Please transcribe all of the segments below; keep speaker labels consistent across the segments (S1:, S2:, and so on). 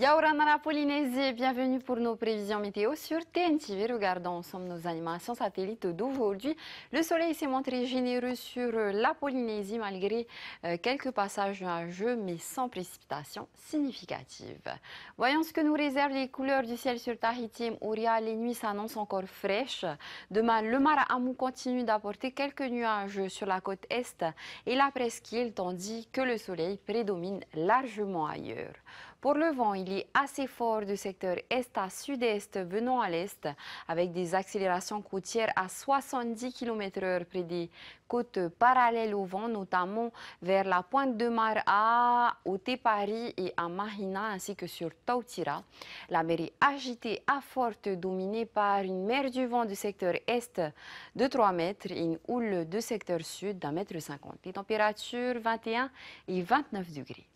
S1: Yaourana la Polynésie, bienvenue pour nos prévisions météo sur TNTV. Regardons ensemble nos animations satellites d'aujourd'hui. Le soleil s'est montré généreux sur euh, la Polynésie malgré euh, quelques passages nuageux mais sans précipitation significative. Voyons ce que nous réservent les couleurs du ciel sur Tahiti. Mouria. les nuits s'annoncent encore fraîches. Demain, le Marahamou continue d'apporter quelques nuages sur la côte est et la presqu'île tandis que le soleil prédomine largement ailleurs. Pour le vent, il est assez fort du secteur est à sud-est venant à l'est, avec des accélérations côtières à 70 km/h près des côtes parallèles au vent, notamment vers la pointe de Mar à paris et à Mahina, ainsi que sur Tautira. La mer est agitée à forte, dominée par une mer du vent du secteur est de 3 mètres et une houle de secteur sud d'un mètre cinquante. Les températures 21 et 29 degrés.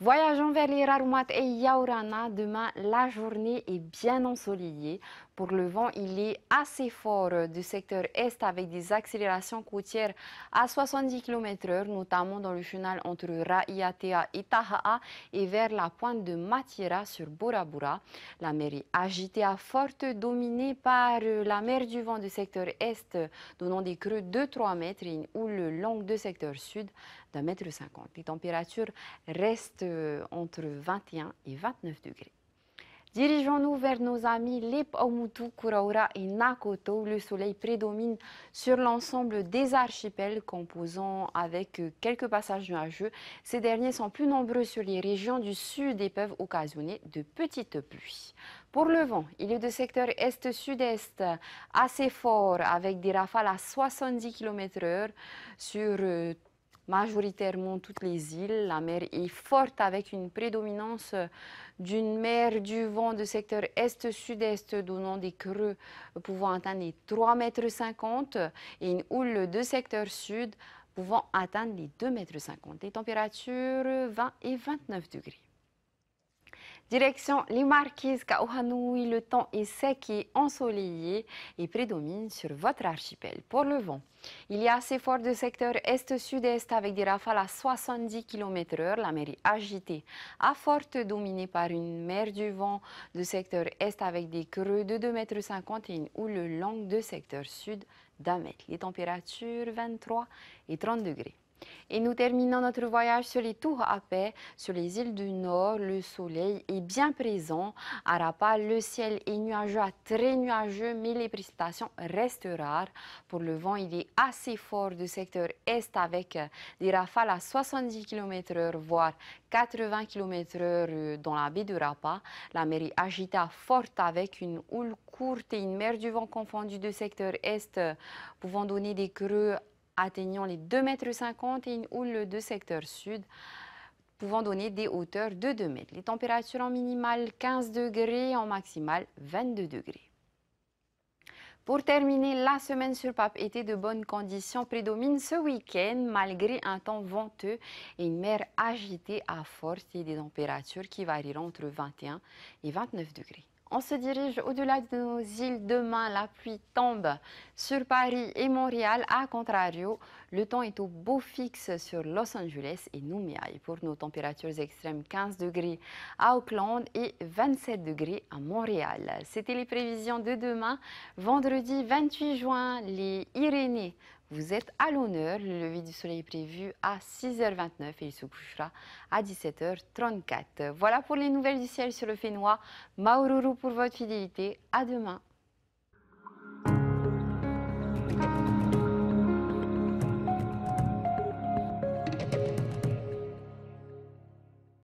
S1: Voyageons vers les Rarumat et Yaurana. Demain, la journée est bien ensoleillée. Pour le vent, il est assez fort du secteur est avec des accélérations côtières à 70 km/h, notamment dans le chenal entre Raiatea et Tahaa et vers la pointe de Matira sur Bora Bora. La mer est agitée à forte, dominée par euh, la mer du vent du secteur est, donnant des creux de 3 mètres et une houle longue du secteur sud d'un mètre 50. Les températures restent euh, entre 21 et 29 degrés. Dirigeons-nous vers nos amis les Kuraura et Nakoto. Où le soleil prédomine sur l'ensemble des archipels composant avec quelques passages nuageux. Ces derniers sont plus nombreux sur les régions du sud et peuvent occasionner de petites pluies. Pour le vent, il est de secteur est-sud-est assez fort avec des rafales à 70 km/h sur euh, majoritairement toutes les îles. La mer est forte avec une prédominance euh, d'une mer du vent de secteur est-sud-est donnant des creux pouvant atteindre les 3,50 m et une houle de secteur sud pouvant atteindre les 2,50 m. Les températures 20 et 29 degrés. Direction les Marquises, Kaohanoui, le temps est sec et ensoleillé et prédomine sur votre archipel. Pour le vent, il y a assez fort de secteur est-sud-est avec des rafales à 70 km/h. La mer est agitée, à forte dominée par une mer du vent de secteur est avec des creux de 2,50 m et une houle longue de secteur sud d'un mètre. Les températures 23 et 30 degrés. Et nous terminons notre voyage sur les tours à paix, sur les îles du Nord. Le soleil est bien présent. À Rapa, le ciel est nuageux très nuageux, mais les précipitations restent rares. Pour le vent, il est assez fort du secteur est avec des rafales à 70 km/h, voire 80 km/h euh, dans la baie de Rapa. La mer est agitée forte avec une houle courte et une mer du vent confondue de secteur est, euh, pouvant donner des creux atteignant les 2,50 m et une houle de secteur sud pouvant donner des hauteurs de 2 mètres. Les températures en minimale 15 degrés, en maximale 22 degrés. Pour terminer, la semaine sur Pape était de bonnes conditions prédomine ce week-end malgré un temps venteux et une mer agitée à force et des températures qui varieront entre 21 et 29 degrés. On se dirige au-delà de nos îles. Demain, la pluie tombe sur Paris et Montréal. A contrario, le temps est au beau fixe sur Los Angeles et Nouméa. Et pour nos températures extrêmes, 15 degrés à Auckland et 27 degrés à Montréal. C'était les prévisions de demain, vendredi 28 juin. Les Irénées vous êtes à l'honneur. Le lever du soleil est prévu à 6h29 et il se couchera à 17h34. Voilà pour les nouvelles du ciel sur le Fénois. Maururu pour votre fidélité. À demain.